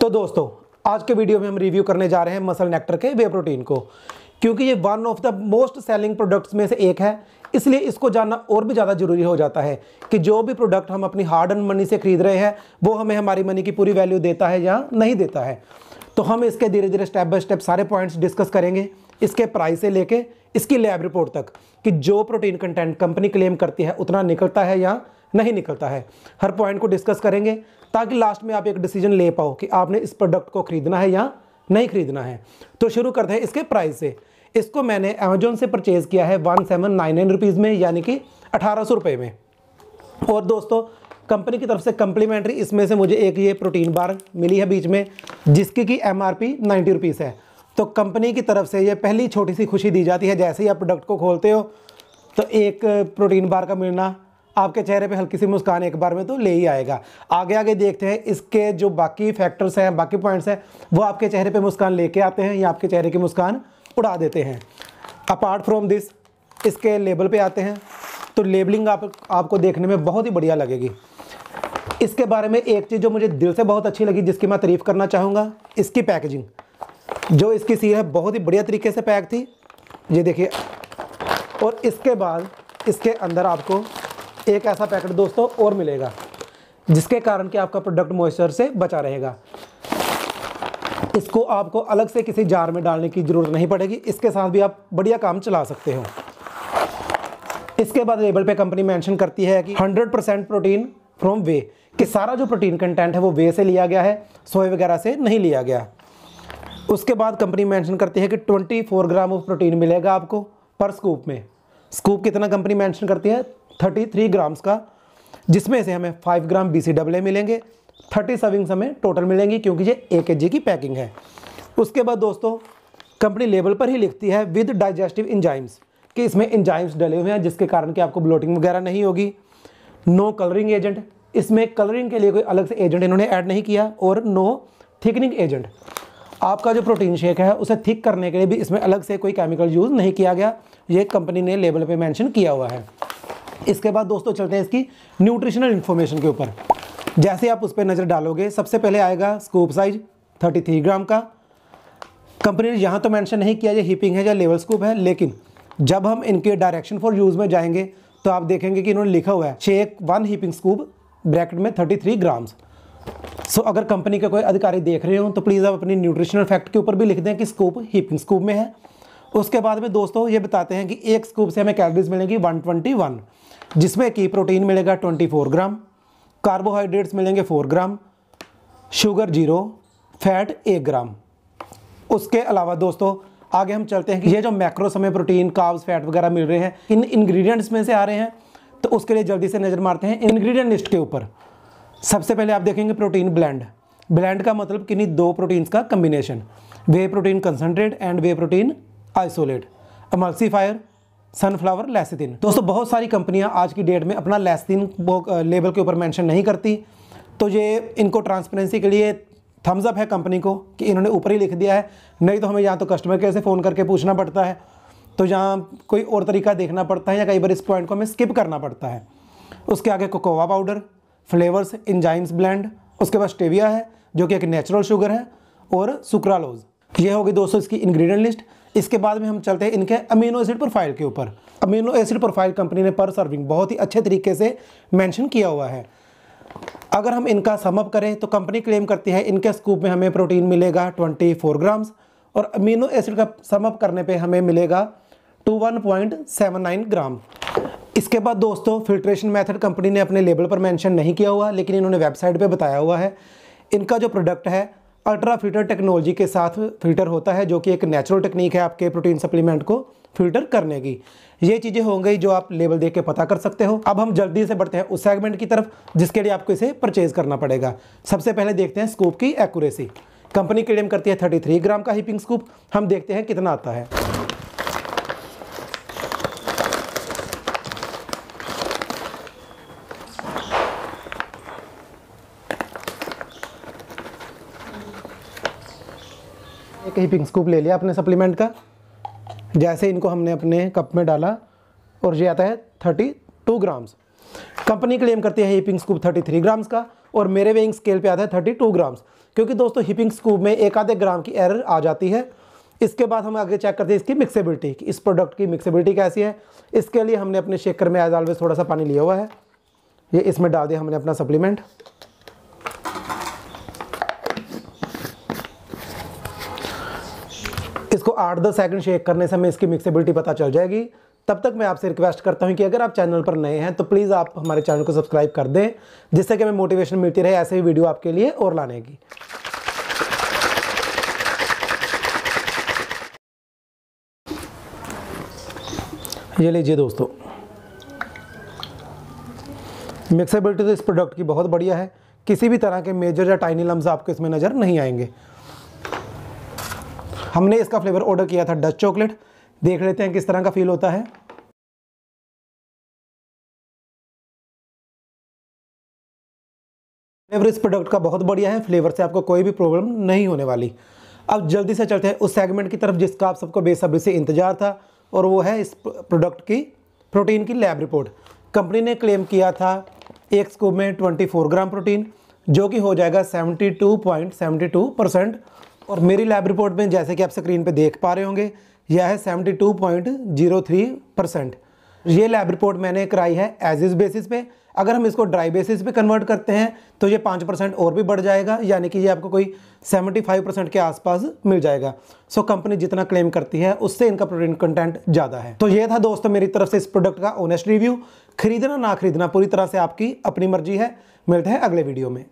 तो दोस्तों आज के वीडियो में हम रिव्यू करने जा रहे हैं मसल नेक्टर के वे प्रोटीन को क्योंकि ये one of the most selling products में से एक है इसलिए इसको जानना और भी ज़्यादा ज़रूरी हो जाता है कि जो भी प्रोडक्ट हम अपनी हार्ड एंड मनी से खरीद रहे हैं वो हमें हमारी मनी की पूरी वैल्यू देता है या नहीं देता है तो हम इसके धीरे धीरे स्टेप बाय स्टेप सारे पॉइंट्स डिस्कस करेंगे इसके प्राइस से लेके इसकी लैब रिपोर्ट तक कि जो प्रोटीन कंटेंट कंपनी क्लेम करती है उतना निकलता है या नहीं निकलता है हर पॉइंट को डिस्कस करेंगे ताकि लास्ट में आप एक डिसीजन ले पाओ कि आपने इस प्रोडक्ट को खरीदना है या नहीं खरीदना है तो शुरू करते हैं इसके प्राइस से इसको मैंने अमेजोन से परचेज़ किया है one seven nine nine rupees में यानी कि अठारह सौ रुपये में और दोस्तों कंपनी की तरफ से कम्प्लीमेंट्री इसमें से मुझे एक ये प्रोटीन बार मिली है बीच में जिसकी कि M R P ninety rupees है तो कंपनी की तरफ से ये पहली छोटी सी खुशी दी जाती है जैसे ही आप प्रोडक्ट को खोलते हो तो एक प्रोटीन बार का मिलना आपके चेहरे पे हल्की सी मुस्कान एक बार में तो ले ही आएगा आगे आगे देखते हैं इसके जो बाकी फैक्टर्स हैं बाकी पॉइंट्स हैं वो आपके चेहरे पे मुस्कान लेके आते हैं या आपके चेहरे की मुस्कान उड़ा देते हैं अपार्ट फ्रॉम दिस इसके लेबल पे आते हैं तो लेबलिंग आप आपको देखने में बहुत ही बढ़िया लगेगी इसके बारे में एक चीज़ जो मुझे दिल से बहुत अच्छी लगी जिसकी मैं तारीफ़ करना चाहूँगा इसकी पैकेजिंग जो इसकी सी है बहुत ही बढ़िया तरीके से पैक थी ये देखिए और इसके बाद इसके अंदर आपको एक ऐसा पैकेट दोस्तों और मिलेगा जिसके कारण कि आपका प्रोडक्ट मॉइस्चर से बचा रहेगा इसको आपको अलग से किसी जार में डालने की ज़रूरत नहीं पड़ेगी इसके साथ भी आप बढ़िया काम चला सकते हो इसके बाद लेबल पे कंपनी मेंशन करती है कि 100 परसेंट प्रोटीन फ्रॉम वे कि सारा जो प्रोटीन कंटेंट है वो वे से लिया गया है सोए वगैरह से नहीं लिया गया उसके बाद कंपनी मेंशन करती है कि 24 ग्राम ऑफ प्रोटीन मिलेगा आपको पर स्कूप में स्कूप कितना कंपनी मेंशन करती है 33 ग्राम्स का जिसमें से हमें 5 ग्राम बी सी डबल मिलेंगे 30 सर्विंग्स हमें टोटल मिलेंगी क्योंकि ये एक एच की पैकिंग है उसके बाद दोस्तों कंपनी लेबल पर ही लिखती है विद डाइजेस्टिव इंजाइम्स कि इसमें इंजाइम्स डले हुए हैं जिसके कारण कि आपको ब्लोटिंग वगैरह नहीं होगी नो कलरिंग एजेंट इसमें कलरिंग के लिए कोई अलग से एजेंट इन्होंने ऐड नहीं किया और नो थिकनिंग एजेंट आपका जो प्रोटीन शेक है उसे थिक करने के लिए भी इसमें अलग से कोई केमिकल यूज़ नहीं किया गया ये कंपनी ने लेबल पे मेंशन किया हुआ है इसके बाद दोस्तों चलते हैं इसकी न्यूट्रिशनल इन्फॉर्मेशन के ऊपर जैसे आप उस पर नज़र डालोगे सबसे पहले आएगा स्कोप साइज 33 ग्राम का कंपनी ने यहाँ तो मेंशन नहीं किया ये हिपिंग है या लेवल स्कूप है लेकिन जब हम इनके डायरेक्शन फॉर यूज़ में जाएंगे तो आप देखेंगे कि इन्होंने लिखा हुआ है shake one heaping scoop bracket में 33 ग्राम्स सो अगर कंपनी का कोई अधिकारी देख रहे हो तो प्लीज़ आप अपनी न्यूट्रिशनल फैक्ट के ऊपर भी लिख दें कि स्कूप हीपिंग स्कूप में है उसके बाद में दोस्तों ये बताते हैं कि एक स्कूप से हमें कैलरीज मिलेंगी वन जिसमें कि प्रोटीन मिलेगा 24 ग्राम कार्बोहाइड्रेट्स मिलेंगे 4 ग्राम शुगर जीरो फैट एक ग्राम उसके अलावा दोस्तों आगे हम चलते हैं कि ये जो मैक्रो समय प्रोटीन काब्स फैट वगैरह मिल रहे हैं इन इंग्रेडिएंट्स में से आ रहे हैं तो उसके लिए जल्दी से नज़र मारते हैं इन्ग्रीडियंट लिस्ट के ऊपर सबसे पहले आप देखेंगे प्रोटीन ब्लैंड ब्लैंड का मतलब किन्हीं दो प्रोटीन्स का combination whey protein concentrate and whey protein isolate emulsifier sunflower lecithin दोस्तों बहुत सारी कंपनियां आज की डेट में अपना लेसिथिन लेबल के ऊपर मेंशन नहीं करती तो ये इनको ट्रांसपेरेंसी के लिए थम्स अप है कंपनी को कि इन्होंने ऊपर ही लिख दिया है नहीं तो हमें यहाँ तो कस्टमर केयर से फ़ोन करके पूछना पड़ता है तो यहाँ कोई और तरीका देखना पड़ता है या कई बार इस पॉइंट को हमें स्किप करना पड़ता है उसके आगे cocoa powder flavours enzymes blend उसके बाद स्टेविया है जो कि एक नेचुरल शुगर है और सुक्रालोज ये होगी दोस्तों इसकी इंग्रेडिएंट लिस्ट इसके बाद में हम चलते हैं इनके अमीनो एसिड प्रोफाइल के ऊपर अमीनो एसिड प्रोफाइल कंपनी ने पर सर्विंग बहुत ही अच्छे तरीके से मैंशन किया हुआ है अगर हम इनका समअप करें तो कंपनी क्लेम करती है इनके स्कूप में हमें प्रोटीन मिलेगा 24 ग्राम्स और अमीनो एसिड का समअप करने पे हमें मिलेगा 21.79 ग्राम इसके बाद दोस्तों फिल्ट्रेशन मेथड कंपनी ने अपने लेबल पर मेंशन नहीं किया हुआ लेकिन इन्होंने वेबसाइट पे बताया हुआ है इनका जो प्रोडक्ट है अल्ट्रा फिल्टर टेक्नोलॉजी के साथ फिल्टर होता है जो कि एक नेचुरल टेक्निक है आपके प्रोटीन सप्लीमेंट को फिल्टर करने की ये चीज़ें हो गई जो आप लेबल देख के पता कर सकते हो अब हम जल्दी से बढ़ते हैं उस सेगमेंट की तरफ जिसके लिए आपको इसे परचेज करना पड़ेगा सबसे पहले देखते हैं स्कूप की एक्यूरेसी कंपनी क्लेम करती है 33 ग्राम का हीपिंग स्कूप हम देखते हैं कितना आता है ही पिंक स्कूप ले लिया अपने सप्लीमेंट का जैसे इनको हमने अपने कप में डाला और ये आता है thirty two grams company claim करती है heaping scoop thirty three grams का और मेरे वेइंग स्केल पे आता है थर्टी टू ग्राम्स क्योंकि दोस्तों हिपिंग स्कूप में एक आधे ग्राम की एरर आ जाती है इसके बाद हम आगे चेक करते हैं इसकी मिक्सेबिलिटी इस प्रोडक्ट की मिक्सेबिलिटी कैसी है इसके लिए हमने अपने शेकर में एज ऑलवेज थोड़ा सा पानी लिया हुआ है ये इसमें डाल दिया हमने अपना सप्लीमेंट इसको आठ दस सेकंड शेक करने से हमें इसकी मिक्सेबिलिटी पता चल जाएगी तब तक मैं आपसे रिक्वेस्ट करता हूँ कि अगर आप चैनल पर नए हैं तो प्लीज़ आप हमारे चैनल को सब्सक्राइब कर दें जिससे कि हमें मोटिवेशन मिलती रहे ऐसे ही वीडियो आपके लिए और लाने की ये लीजिए दोस्तों मिक्सेबिलिटी तो इस प्रोडक्ट की बहुत बढ़िया है किसी भी तरह के मेजर या टाइनी लम्स आपको इसमें नज़र नहीं आएंगे हमने इसका फ्लेवर ऑर्डर किया था डच चॉकलेट देख लेते हैं किस तरह का फील होता है फ्लेवर इस प्रोडक्ट का बहुत बढ़िया है फ्लेवर से आपको कोई भी प्रॉब्लम नहीं होने वाली अब जल्दी से चलते हैं उस सेगमेंट की तरफ जिसका आप सबको बेसब्री से इंतजार था और वो है इस प्रोडक्ट की प्रोटीन की लैब रिपोर्ट कंपनी ने क्लेम किया था एक स्कूप में 24 ग्राम प्रोटीन जो कि हो जाएगा 72.72 परसेंट और मेरी लैब रिपोर्ट में जैसे कि आप स्क्रीन पे देख पा रहे होंगे यह है seventy two point zero three percent ये लैब रिपोर्ट मैंने कराई है एज इज बेसिस पे अगर हम इसको ड्राई बेसिस पे कन्वर्ट करते हैं तो ये पाँच परसेंट और भी बढ़ जाएगा यानी कि ये आपको कोई सेवेंटी फाइव परसेंट के आसपास मिल जाएगा सो कंपनी जितना क्लेम करती है उससे इनका प्रोटीन कंटेंट ज़्यादा है तो ये था दोस्तों मेरी तरफ से इस प्रोडक्ट का ऑनेस्ट रिव्यू खरीदना ना खरीदना पूरी तरह से आपकी अपनी मर्जी है मिलते हैं अगले वीडियो में